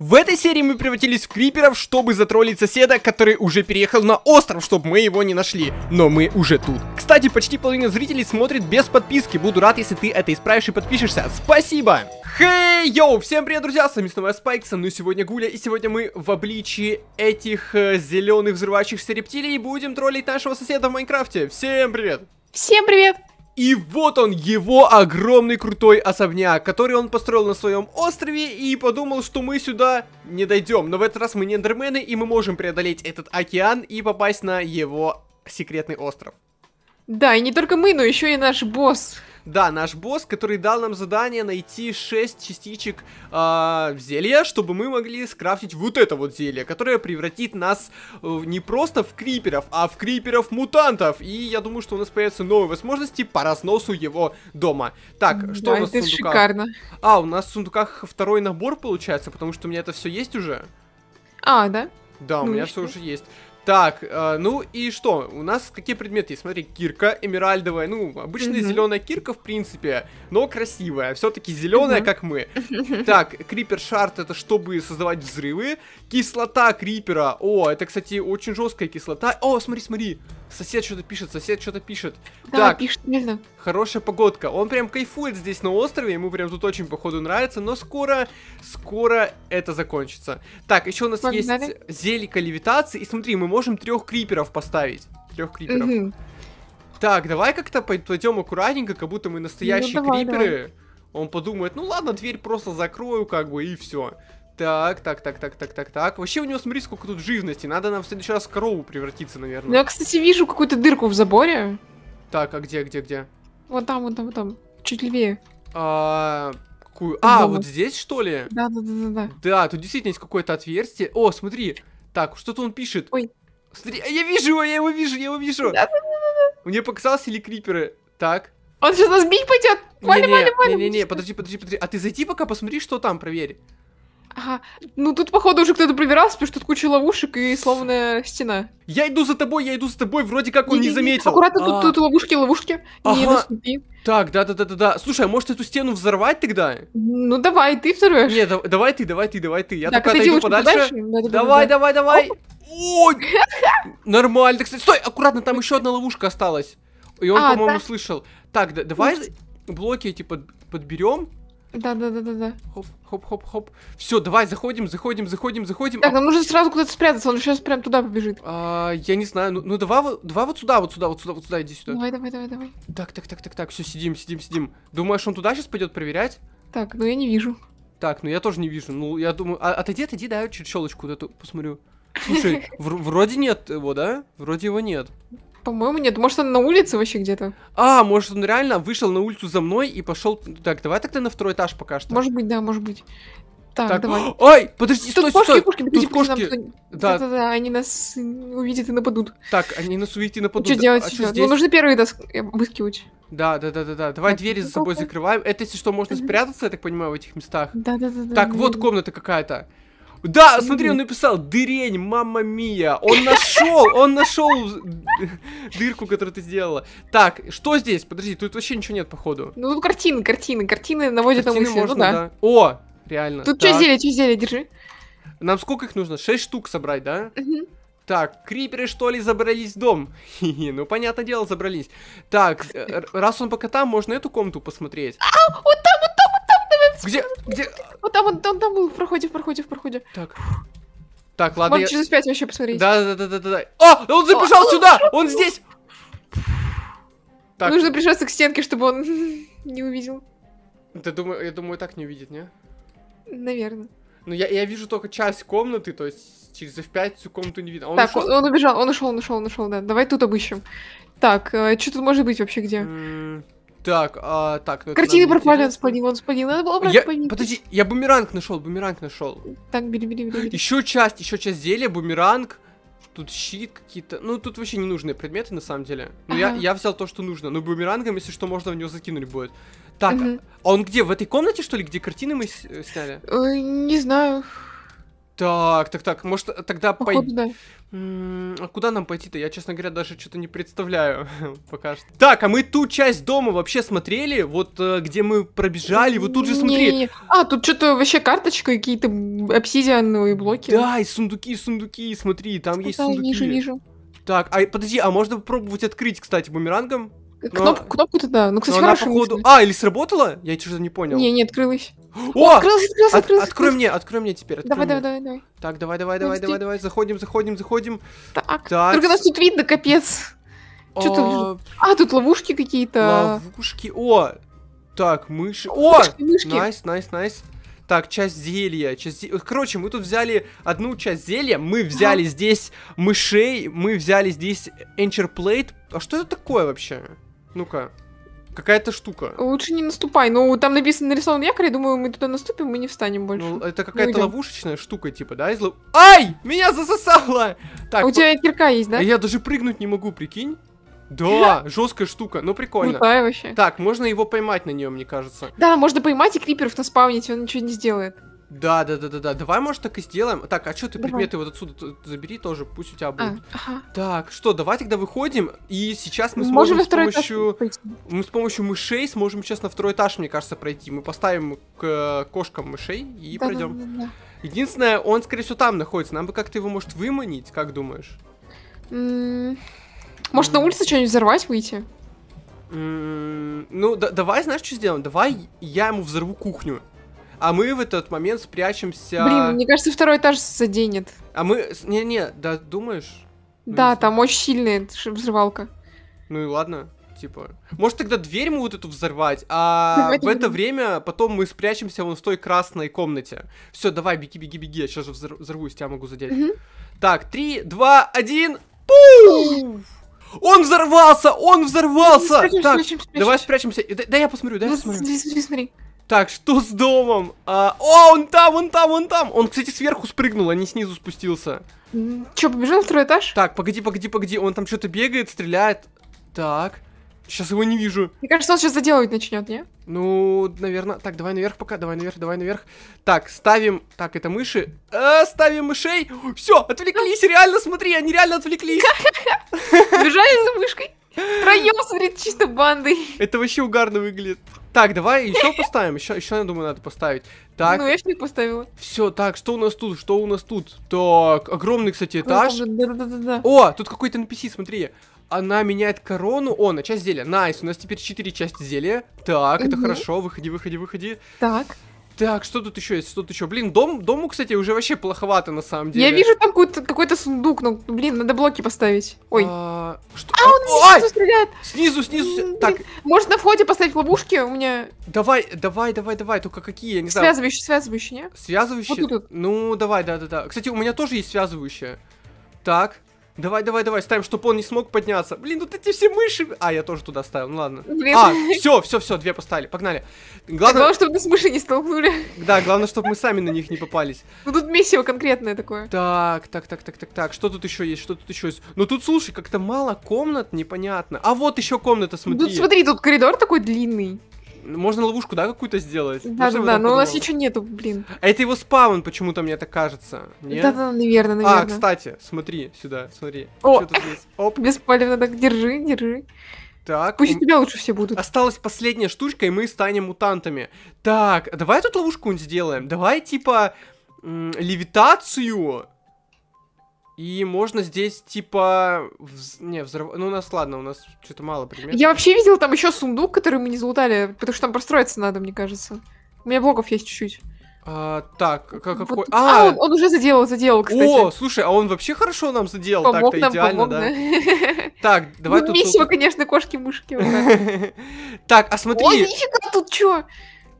В этой серии мы превратились в криперов, чтобы затроллить соседа, который уже переехал на остров, чтобы мы его не нашли. Но мы уже тут. Кстати, почти половина зрителей смотрит без подписки. Буду рад, если ты это исправишь и подпишешься. Спасибо! Хей, hey, йоу! Всем привет, друзья! С вами снова Спайк, со мной сегодня Гуля, и сегодня мы в обличии этих э, зеленых взрывающихся рептилий будем троллить нашего соседа в Майнкрафте. Всем привет! Всем привет! И вот он, его огромный крутой особняк, который он построил на своем острове и подумал, что мы сюда не дойдем. Но в этот раз мы не эндермены, и мы можем преодолеть этот океан и попасть на его секретный остров. Да, и не только мы, но еще и наш босс. Да, наш босс, который дал нам задание найти 6 частичек э, зелья, чтобы мы могли скрафтить вот это вот зелье, которое превратит нас э, не просто в криперов, а в криперов-мутантов. И я думаю, что у нас появятся новые возможности по разносу его дома. Так, что да, у нас это в сундуках? шикарно. А, у нас в сундуках второй набор получается, потому что у меня это все есть уже. А, да? Да, ну, у меня все уже есть. Так, э, ну и что? У нас какие предметы Смотри, кирка эмеральдовая, ну, обычная mm-hmm. зеленая кирка, в принципе, но красивая. Все-таки зеленая, mm-hmm. как мы. Так, крипер шарт это чтобы создавать взрывы. Кислота крипера. О, это, кстати, очень жесткая кислота. О, смотри, смотри. Сосед что-то пишет, сосед что-то пишет. Да, так, пишет, верно. Хорошая погодка. Он прям кайфует здесь на острове, ему прям тут очень, походу, нравится, но скоро, скоро это закончится. Так, еще у нас Погнали. есть зелье левитации. И смотри, мы можем можем трех криперов поставить. Трех криперов. Угу. Так, давай как-то пойдем аккуратненько, как будто мы настоящие ну, давай, криперы. Давай. Он подумает, ну ладно, дверь просто закрою, как бы, и все. Так, так, так, так, так, так, так. Вообще у него, смотри, сколько тут живности. Надо нам в следующий раз в корову превратиться, наверное. Ну, я, кстати, вижу какую-то дырку в заборе. Так, а где, где, где? Вот там, вот там, вот там. Чуть левее. А, какую? А, вот здесь, что ли? Да, да, да, да, да. Да, тут действительно есть какое-то отверстие. О, смотри. Так, что-то он пишет. Ой. Смотри, а я вижу его, я его вижу, я его вижу. Да, да, да, да. Мне показалось или криперы. Так. Он сейчас нас бить пойдет. Вали, не, вали, Не-не-не, подожди, подожди, подожди. А ты зайди пока, посмотри, что там, проверь. Ага. Ну тут, походу, уже кто-то пробирался, потому что тут куча ловушек и словно стена. Я иду за тобой, я иду за тобой, вроде как он не, не заметил. Аккуратно, а -а -а. тут, тут ловушки, ловушки. Ага. Не наступи. Так, да-да-да-да-да. Слушай, а может эту стену взорвать тогда? Ну давай, ты взорвешь. Нет, да давай ты, давай ты, давай ты. Я так, только отойду подальше. подальше. Да, да, давай, давай, давай. Оп. Ой! Нормально, кстати. Стой, аккуратно, там еще одна ловушка осталась. И он, а, по-моему, да? слышал. Так, да, давай блоки эти под, подберем. Да, да, да, да, да. Хоп, хоп, хоп, хоп. Все, давай, заходим, заходим, заходим, заходим. Так, нам нужно сразу куда-то спрятаться, он сейчас прям туда побежит. А, я не знаю, ну, ну давай, давай вот сюда, вот сюда, вот сюда, вот сюда, иди сюда. Давай, давай, давай, давай. Так, так, так, так, так, все, сидим, сидим, сидим. Думаешь, он туда сейчас пойдет проверять? Так, ну я не вижу. Так, ну я тоже не вижу. Ну, я думаю, а, отойди, отойди, да, через щелочку вот эту посмотрю. Слушай, вроде нет его, да? Вроде его нет. По-моему, нет. Может, он на улице вообще где-то? А, может, он реально вышел на улицу за мной и пошел. Так, давай тогда на второй этаж пока что. Может быть, да, может быть. Так, так. давай. Ой, подожди, Тут стой, кошки, стой. Кошки, бегите, Тут кошки. Да. да. да, да, они нас увидят и нападут. Так, они нас увидят и нападут. Что делать а сейчас? Здесь? Ну, нужно первые доск... обыскивать. Да, да, да, да, да. Давай так, двери за собой закрываем. Это, если что, можно спрятаться, я так понимаю, в этих местах. Да, да, да. Так, да, вот да. комната какая-то. Да, смотри, он написал дырень, мама мия. Он нашел, он нашел дырку, которую ты сделала. Так, что здесь? Подожди, тут вообще ничего нет, походу. Ну тут картины, картины, картины наводят на мысли. Ну можно, да. О, реально. Тут что зелье, что зелье, держи. Нам сколько их нужно? Шесть штук собрать, да? Так, криперы что ли забрались в дом? ну, понятное дело, забрались. Так, э, раз он пока там, можно эту комнату посмотреть. А, вот где? Где? Вот там, он, он там был, в проходе, в проходе, в проходе. Так. Так, ладно. Можно я... через пять вообще посмотреть. Да, да, да, да, да, да. О, а, он забежал О! А, сюда! А, он здесь! Так. Нужно прижаться к стенке, чтобы он не увидел. Ты думаю, я думаю, так не увидит, не? Наверное. Ну, я, я вижу только часть комнаты, то есть через F5 всю комнату не видно. Он так, ушел? Он, он убежал, он ушел, он ушел, он ушел, да. Давай тут обыщем. Так, э, что тут может быть вообще где? М так, а, так. Ну Красивый пропален спланил, он спланил. Надо было я... Спланить. Подожди, я бумеранг нашел, бумеранг нашел. Так, бери, бери, бери. Еще часть, еще часть зелья, бумеранг. Тут щит какие-то. Ну, тут вообще ненужные предметы, на самом деле. Но ну, ага. я, я взял то, что нужно. Ну, бумерангом, если что, можно в него закинуть будет. Так, угу. а он где? В этой комнате, что ли, где картины мы э, сняли? Ой, э, не знаю. Так, так, так, может тогда пойти... Да. А куда нам пойти-то? Я, честно говоря, даже что-то не представляю пока что. Так, а мы ту часть дома вообще смотрели? Вот э, где мы пробежали, вот тут же смотри. Не, не. А, тут что-то вообще карточка, какие-то обсидиановые блоки. Да, и сундуки, сундуки, смотри, там Сказал, есть сундуки. Вижу, вижу. Так, а подожди, а можно попробовать открыть, кстати, бумерангом? Э, кноп, но... Кнопку туда. Ну, кстати, но хорошо. Походу... А, или сработала? Я что-то не понял. Не, не, открылась. О! Открылась, открылась, От, открылась. Открой мне, открой мне теперь. Открой давай, мне. давай, давай, давай. Так, давай, давай, давай, давай, давай. Заходим, заходим, заходим. Так. так. Только нас тут видно, капец. Что тут? А, а, тут ловушки какие-то. Ловушки. О! Так, мыши. О! Найс, найс, найс. Так, часть зелья, часть зелья. Короче, мы тут взяли одну часть зелья, мы взяли ага. здесь мышей, мы взяли здесь энчерплейт. А что это такое вообще? Ну-ка. Какая-то штука. Лучше не наступай. Ну, там написано нарисован якорь, я думаю, мы туда наступим, мы не встанем больше. Ну, это какая-то ловушечная штука, типа, да? Из лов... Ай! Меня засосало! Так, а у по... тебя кирка есть, да? Я даже прыгнуть не могу, прикинь. Да, жесткая штука, ну прикольно. Крутая вообще. Так, можно его поймать на нее, мне кажется. Да, можно поймать и криперов наспаунить, он ничего не сделает. Да, да, да, да, да. Давай, может, так и сделаем. Так, а что ты давай. предметы вот отсюда забери тоже, пусть у тебя а, будет. А, ага. Так, что, давай тогда выходим, и сейчас мы сможем Можем с помощью. Мы с помощью мышей сможем сейчас на второй этаж, мне кажется, пройти. Мы поставим к э, кошкам мышей и да, пройдем. Да, да, да. Единственное, он, скорее всего, там находится. Нам бы как-то его, может, выманить, как думаешь? может, на улице что-нибудь взорвать, выйти? ну, давай, знаешь, что сделаем? Давай я ему взорву кухню а мы в этот момент спрячемся... Блин, мне кажется, второй этаж заденет. А мы... Не-не, да, думаешь? Ну, да, ну, там очень сильная взрывалка. Ну и ладно, типа. Может тогда дверь мы вот эту взорвать, а давай, в давай. это время потом мы спрячемся вон в той красной комнате. Все, давай, беги, беги, беги, я сейчас же взор взорвусь, тебя могу задеть. Угу. Так, три, два, один, пуф! Он взорвался, он взорвался! Спрячемся, так, спрячемся, спрячемся. давай спрячемся. Да, да я посмотрю, да я ну, посмотрю. смотри, смотри. Так, что с домом? А, о, он там, он там, он там. Он, кстати, сверху спрыгнул, а не снизу спустился. Че, побежал на второй этаж? Так, погоди, погоди, погоди. Он там что-то бегает, стреляет. Так. Сейчас его не вижу. Мне кажется, он сейчас заделывать начнет, не? Ну, наверное. Так, давай наверх пока, давай наверх, давай наверх. Так, ставим. Так, это мыши. А, ставим мышей. Все, отвлеклись, а. реально, смотри, они реально отвлеклись. Бежали за мышкой. Втроем, смотри, чисто банды. Это вообще угарно выглядит. Так, давай еще поставим. Еще, еще, я думаю, надо поставить. Так. Ну, я не поставила. Все, так, что у нас тут? Что у нас тут? Так, огромный, кстати, этаж. Да, да, да, да. О, тут какой-то NPC, смотри. Она меняет корону. О, на часть зелья. Найс, у нас теперь 4 части зелья. Так, угу. это хорошо. Выходи, выходи, выходи. Так. Так, что тут еще есть? Что тут еще? Блин, дом, дому, кстати, уже вообще плоховато на самом деле. Я вижу там какой-то какой сундук, ну, блин, надо блоки поставить. Ой. А, что? а он а, снизу стреляет. Снизу, снизу. Так. Может на входе поставить ловушки? У меня. Давай, давай, давай, давай. Только какие? Я не знаю. Связывающие, связывающие, не? Связывающие. Вот тут. Ну, давай, да, да, да. Кстати, у меня тоже есть связывающие. Так. Давай, давай, давай, ставим, чтобы он не смог подняться. Блин, вот эти все мыши. А, я тоже туда ставил, ну ладно. Две. А, все, все, все, две поставили, погнали. Главное, главное чтобы мы с мыши не столкнули. Да, главное, чтобы мы сами на них не попались. Ну тут месиво конкретное такое. Так, так, так, так, так, так. Что тут еще есть? Что тут еще есть? Ну тут, слушай, как-то мало комнат, непонятно. А вот еще комната, ну, смотри. Тут смотри, тут коридор такой длинный. Можно ловушку, да, какую-то сделать? Да, да, да, но у нас ничего нету, блин. А это его спаун, почему-то мне так кажется. Нет? Да, да, наверное, наверное. А, кстати, смотри сюда, смотри. О, Оп. без палева надо, держи, держи. Так. Пусть у тебя лучше все будут. Осталась последняя штучка, и мы станем мутантами. Так, давай тут ловушку сделаем. Давай, типа, левитацию. И можно здесь, типа... Вз... Не, взрыв... Ну, у нас, ладно, у нас что-то мало предметов. Я вообще видела там еще сундук, который мы не залутали, потому что там простроиться надо, мне кажется. У меня блоков есть чуть-чуть. А, так, какой... Вот. А, а он, он уже заделал, заделал, кстати. О, слушай, а он вообще хорошо нам заделал, помог так-то нам, идеально, помог, да? да. Так, давай ну, тут... Миссия, конечно, кошки-мышки. Так, а смотри... О, нифига, тут что?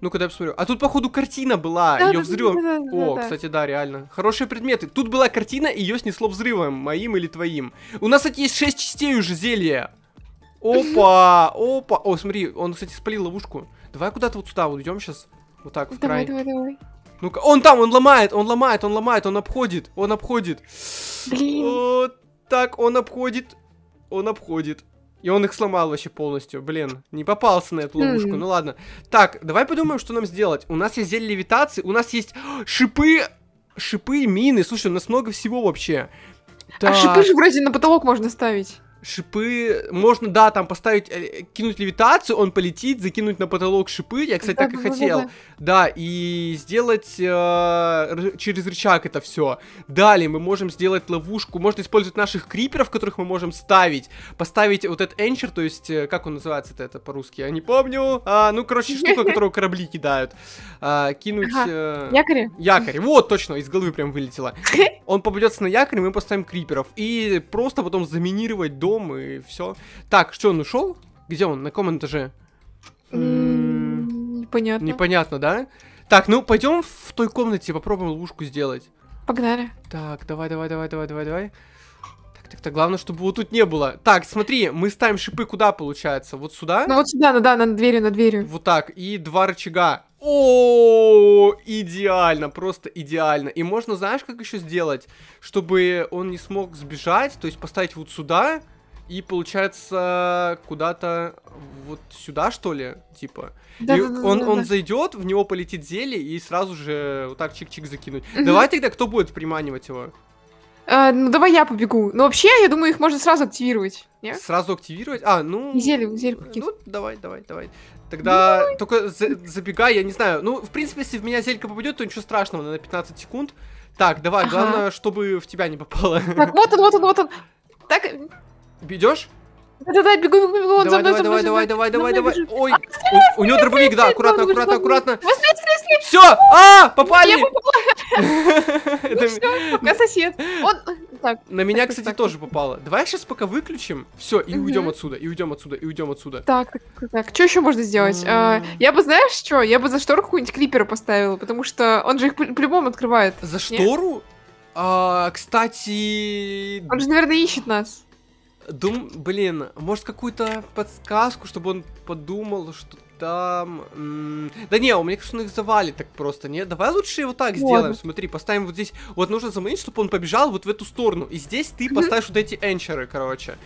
ну когда я посмотрю. А тут, походу, картина была, да, ее да, взрывом. Да, да, О, да, кстати, да, реально. Хорошие предметы. Тут была картина, ее снесло взрывом, моим или твоим. У нас, кстати, есть 6 частей уже зелья. Опа, опа. О, смотри, он, кстати, спалил ловушку. Давай куда-то вот сюда вот идем сейчас. Вот так, в край. Давай, давай, давай. Ну-ка, он там, он ломает, он ломает, он ломает, он обходит, он обходит. Блин. Вот так, он обходит, он обходит. И он их сломал вообще полностью. Блин, не попался на эту ловушку. Mm. Ну ладно. Так, давай подумаем, что нам сделать. У нас есть зелье левитации, у нас есть шипы, шипы, мины. Слушай, у нас много всего вообще. Так. А шипы же вроде на потолок можно ставить шипы. Можно, да, там поставить, э, кинуть левитацию, он полетит, закинуть на потолок шипы. Я, кстати, да, так и хотел. Да, да. да и сделать э, через рычаг это все. Далее мы можем сделать ловушку. Можно использовать наших криперов, которых мы можем ставить. Поставить вот этот энчер, то есть, э, как он называется это по-русски? Я не помню. А, ну, короче, штука, которую корабли кидают. А, кинуть... Ага. Э, якорь? Якорь. Вот, точно, из головы прям вылетело. Он попадется на якорь, мы поставим криперов. И просто потом заминировать дом потом, и все. Так, что он ушел? Где он? На каком этаже? Непонятно. Непонятно, да? Так, ну пойдем в той комнате, попробуем ловушку сделать. Погнали. Так, давай, давай, давай, давай, давай, давай. Так, так, так, главное, чтобы вот тут не было. Так, смотри, мы ставим шипы куда, получается? Вот сюда? Ну, вот сюда, ну да, на дверью, на дверью. Вот так, и два рычага. О, идеально, просто идеально. И можно, знаешь, как еще сделать, чтобы он не смог сбежать, то есть поставить вот сюда, и, получается, куда-то вот сюда, что ли, типа. Да, и да, да, он, да, он зайдет, в него полетит зелье, и сразу же вот так чик-чик закинуть. Угу. Давай тогда, кто будет приманивать его? А, ну, давай я побегу. Но ну, вообще, я думаю, их можно сразу активировать. Нет? Сразу активировать? А, ну... Зелье, зелье Ну, давай, давай, давай. Тогда давай. только за забегай, я не знаю. Ну, в принципе, если в меня зелька попадет, то ничего страшного, на 15 секунд. Так, давай, ага. главное, чтобы в тебя не попало. Так, вот он, вот он, вот он. Так, Идешь? да да бегу, бегу, бегу, он давай, мной, давай, за мной, давай, давай, давай, давай, давай. Ой, у, у него дробовик, да, аккуратно, аккуратно, аккуратно. Все, а, попали. Ну Это пока сосед. Он так. На меня, кстати, тоже попало. Давай сейчас пока выключим. Все, и уйдем отсюда, и уйдем отсюда, и уйдем отсюда. Так, так, так. Что еще можно сделать? А, я бы, знаешь, что? Я бы за штору какую-нибудь крипера поставила, потому что он же их по-любому открывает. За штору? А, кстати... Он же, наверное, ищет нас. Дум... Блин, может какую-то подсказку, чтобы он подумал, что там... Да не, у меня, конечно, их завалит так просто, нет? Давай лучше его так сделаем, Ладно. смотри, поставим вот здесь... Вот нужно заманить, чтобы он побежал вот в эту сторону. И здесь ты поставишь вот эти энчеры, короче.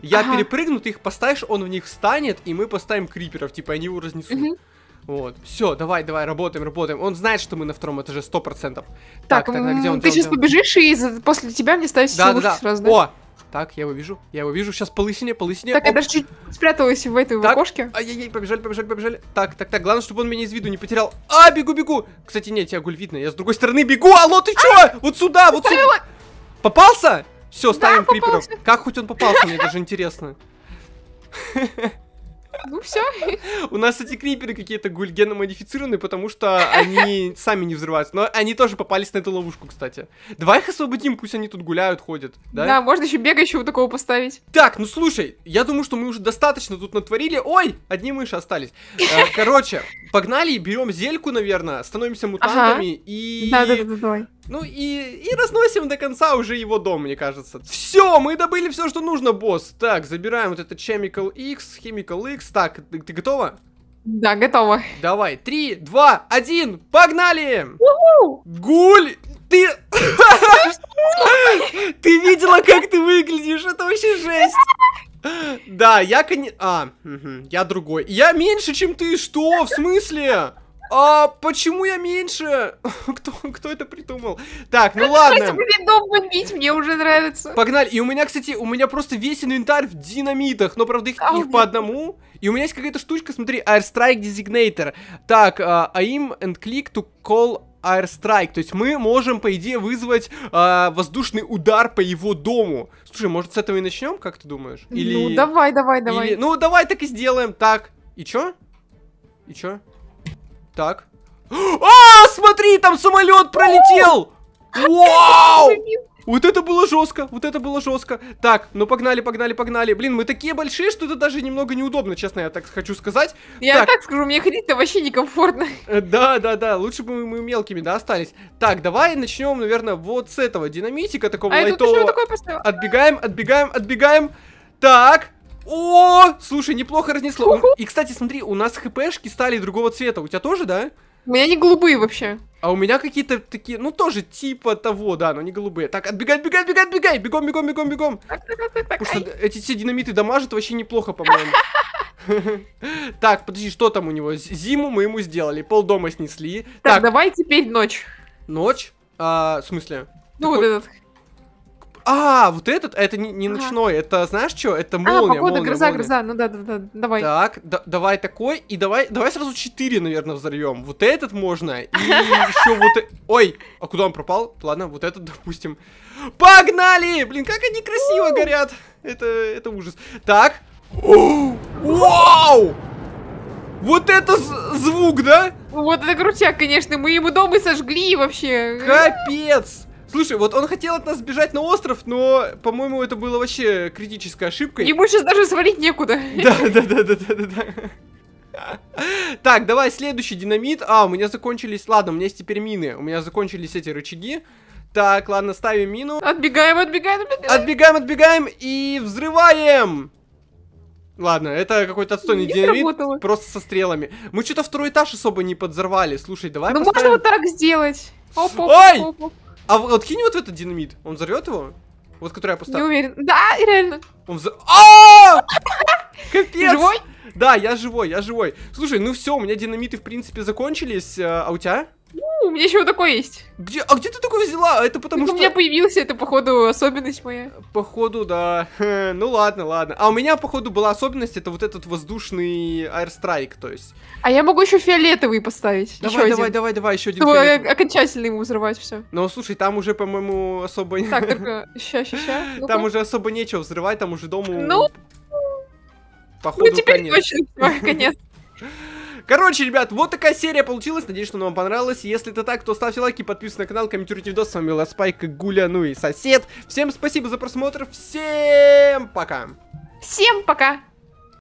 Я ага. перепрыгну, ты их поставишь, он в них встанет, и мы поставим криперов, типа они его разнесут. Угу. Вот, все, давай, давай, работаем, работаем. Он знает, что мы на втором этаже, сто процентов. Так, так, так, где он? Ты сейчас побежишь, и после тебя мне ставишь да, да, сразу. О, так, я его вижу, я его вижу. Сейчас по лысине, по лысине. Так, Оп. я даже чуть спряталась в этой так. окошке. Ай-яй-яй, побежали, побежали, побежали. Так, так, так, главное, чтобы он меня из виду не потерял. А, бегу, бегу. Кстати, нет, тебя гуль видно. Я с другой стороны бегу. Алло, ты чё? Вот сюда, вот сюда. Попался? Все, ставим да, крипера. Как хоть он попался, мне даже интересно. Ну все. У нас эти криперы какие-то гульгенно модифицированы, потому что они сами не взрываются. Но они тоже попались на эту ловушку, кстати. Давай их освободим, пусть они тут гуляют, ходят. Да, да можно еще бегающего такого поставить. Так, ну слушай, я думаю, что мы уже достаточно тут натворили. Ой, одни мыши остались. Э, короче, погнали, берем зельку, наверное, становимся мутантами и... Да, да, да, давай. Ну и, и разносим до конца уже его дом, мне кажется. Все, мы добыли все, что нужно, босс. Так, забираем вот этот Chemical X, Chemical X. Так, ты, ты готова? Да, готова. Давай, три, два, один, погнали! Гуль, ты... Ты видела, как ты выглядишь? Это вообще жесть. Да, я кон... А, угу, я другой. Я меньше, чем ты, что? В смысле? А почему я меньше? Кто, кто это придумал? Так, ну ладно. мне уже нравится. Погнали. И у меня, кстати, у меня просто весь инвентарь в динамитах, но, ну, правда, их, а, их по одному. И у меня есть какая-то штучка, смотри, Airstrike Designator. Так, uh, aim and click to call Airstrike. То есть мы можем, по идее, вызвать э, воздушный удар по его дому. Слушай, может, с этого и начнем, как ты думаешь? Ну, или... Ну, давай, давай, давай. Или... Ну, давай так и сделаем. Так, и чё? И чё? Так. А, смотри, там самолет пролетел! Вау! Вот это было жестко, вот это было жестко. Так, ну погнали, погнали, погнали. Блин, мы такие большие, что это даже немного неудобно, честно, я так хочу сказать. Я так, так скажу, мне ходить-то вообще некомфортно. Э, да, да, да, лучше бы мы мелкими, да, остались. Так, давай начнем, наверное, вот с этого динамитика, такого а лайтового. Такое поставил? отбегаем, отбегаем, отбегаем. Так, о, слушай, неплохо разнесло. И, кстати, смотри, у нас хпшки стали другого цвета. У тебя тоже, да? У меня не голубые вообще. А у меня какие-то такие, ну тоже типа того, да, но не голубые. Так, отбегай, отбегай, отбегай, отбегай, бегом, бегом, бегом, бегом. Потому что эти все динамиты дамажат вообще неплохо, по-моему. Так, подожди, что там у него? Зиму мы ему сделали, пол дома снесли. Так, давай теперь ночь. Ночь? А, в смысле? Ну вот этот а, вот этот, это не, не ага. ночной, это знаешь что? Это а, молния. А, погода, молния, гроза, молния. гроза, ну да, да, да, давай. Так, да, давай такой, и давай, давай сразу четыре, наверное, взорвем. Вот этот можно, и еще вот... Э, ой, а куда он пропал? Ладно, вот этот, допустим. Погнали! Блин, как они красиво горят. Это, это ужас. Так. Вау! Вот это звук, да? Вот это крутяк, конечно. Мы ему дом и сожгли вообще. Капец! Слушай, вот он хотел от нас сбежать на остров, но, по-моему, это было вообще критической ошибкой. Ему сейчас даже свалить некуда. Да, да, да, да, да, да. да. Так, давай следующий динамит. А, у меня закончились... Ладно, у меня есть теперь мины. У меня закончились эти рычаги. Так, ладно, ставим мину. Отбегаем, отбегаем, отбегаем. Отбегаем, отбегаем и взрываем. Ладно, это какой-то отстойный не динамит, сработало. просто со стрелами. Мы что-то второй этаж особо не подзорвали. Слушай, давай Ну поставим... можно вот так сделать. Оп, оп, Ой! Оп, оп. А вот кинь вот этот динамит. Он взорвет его? Вот который я поставил. Не уверен. Да, реально. Он взор... А! Капец! Живой? Да, я живой, я живой. Слушай, ну все, у меня динамиты в принципе закончились. А, а у тебя? у меня еще вот такое есть. Где, а где ты такое взяла? А это потому что... У меня появился, это, походу, особенность моя. Походу, да. ну ладно, ладно. А у меня, походу, была особенность, это вот этот воздушный аэрстрайк, то есть. А я могу еще фиолетовый поставить. Давай, давай, один. давай, давай, еще один Чтобы окончательно ему взрывать все. Ну, слушай, там уже, по-моему, особо... Так, только, ща, ща, ща. Ну там уже особо нечего взрывать, там уже дому... Ну... Походу, ну, теперь конец. точно, конец. Короче, ребят, вот такая серия получилась. Надеюсь, что она вам понравилась. Если это так, то ставьте лайки, подписывайтесь на канал, комментируйте видос. С вами была Спайка, Гуля, ну и сосед. Всем спасибо за просмотр. Всем пока. Всем пока.